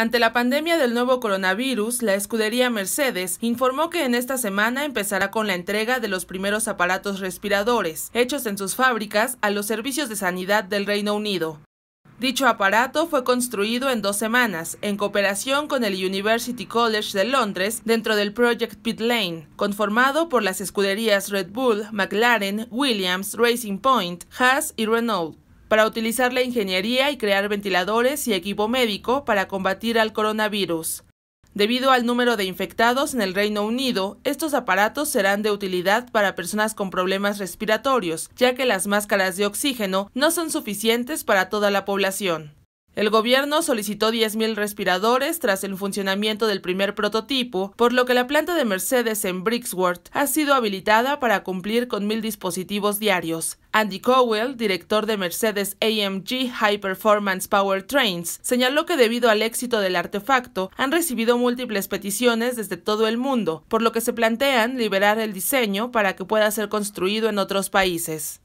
Ante la pandemia del nuevo coronavirus, la escudería Mercedes informó que en esta semana empezará con la entrega de los primeros aparatos respiradores, hechos en sus fábricas, a los servicios de sanidad del Reino Unido. Dicho aparato fue construido en dos semanas, en cooperación con el University College de Londres, dentro del Project Pit Lane, conformado por las escuderías Red Bull, McLaren, Williams, Racing Point, Haas y Renault para utilizar la ingeniería y crear ventiladores y equipo médico para combatir al coronavirus. Debido al número de infectados en el Reino Unido, estos aparatos serán de utilidad para personas con problemas respiratorios, ya que las máscaras de oxígeno no son suficientes para toda la población. El gobierno solicitó 10.000 respiradores tras el funcionamiento del primer prototipo, por lo que la planta de Mercedes en Brixworth ha sido habilitada para cumplir con mil dispositivos diarios. Andy Cowell, director de Mercedes AMG High Performance Power Trains, señaló que debido al éxito del artefacto han recibido múltiples peticiones desde todo el mundo, por lo que se plantean liberar el diseño para que pueda ser construido en otros países.